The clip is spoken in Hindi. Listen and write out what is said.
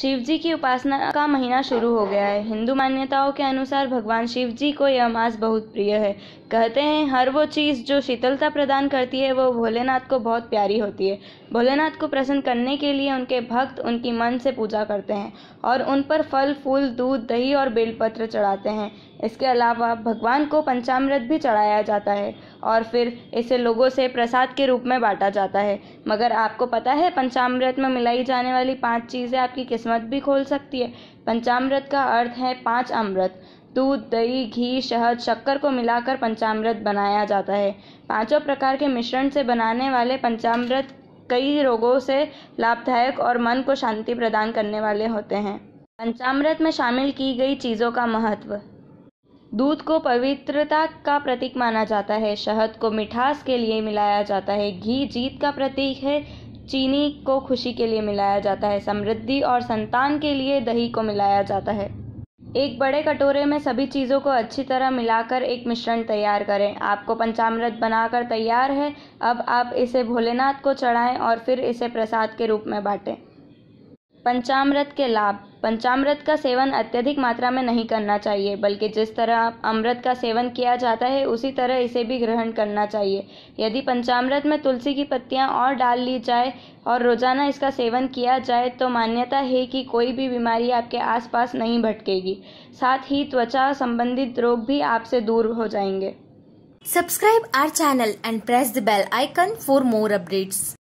शिव जी की उपासना का महीना शुरू हो गया है हिंदू मान्यताओं के अनुसार भगवान शिव जी को यह मास बहुत प्रिय है कहते हैं हर वो चीज़ जो शीतलता प्रदान करती है वो भोलेनाथ को बहुत प्यारी होती है भोलेनाथ को प्रसन्न करने के लिए उनके भक्त उनकी मन से पूजा करते हैं और उन पर फल फूल दूध दही और बेलपत्र चढ़ाते हैं इसके अलावा भगवान को पंचामृत भी चढ़ाया जाता है और फिर इसे लोगों से प्रसाद के रूप में बांटा जाता है मगर आपको पता है पंचामृत में मिलाई जाने वाली पांच चीज़ें आपकी किस्मत भी खोल सकती है पंचामृत का अर्थ है पांच अमृत दूध दही घी शहद शक्कर को मिलाकर पंचामृत बनाया जाता है पांचों प्रकार के मिश्रण से बनाने वाले पंचामृत कई रोगों से लाभदायक और मन को शांति प्रदान करने वाले होते हैं पंचामृत में शामिल की गई चीज़ों का महत्व दूध को पवित्रता का प्रतीक माना जाता है शहद को मिठास के लिए मिलाया जाता है घी जीत का प्रतीक है चीनी को खुशी के लिए मिलाया जाता है समृद्धि और संतान के लिए दही को मिलाया जाता है एक बड़े कटोरे में सभी चीज़ों को अच्छी तरह मिलाकर एक मिश्रण तैयार करें आपको पंचामृत बनाकर तैयार है अब आप इसे भोलेनाथ को चढ़ाएं और फिर इसे प्रसाद के रूप में बांटें पंचामृत के लाभ पंचामृत का सेवन अत्यधिक मात्रा में नहीं करना चाहिए बल्कि जिस तरह अमृत का सेवन किया जाता है उसी तरह इसे भी ग्रहण करना चाहिए यदि पंचामृत में तुलसी की पत्तियां और डाल ली जाए और रोजाना इसका सेवन किया जाए तो मान्यता है कि कोई भी बीमारी आपके आसपास नहीं भटकेगी साथ ही त्वचा संबंधित रोग भी आपसे दूर हो जाएंगे subscribe our channel and press the bell icon for more updates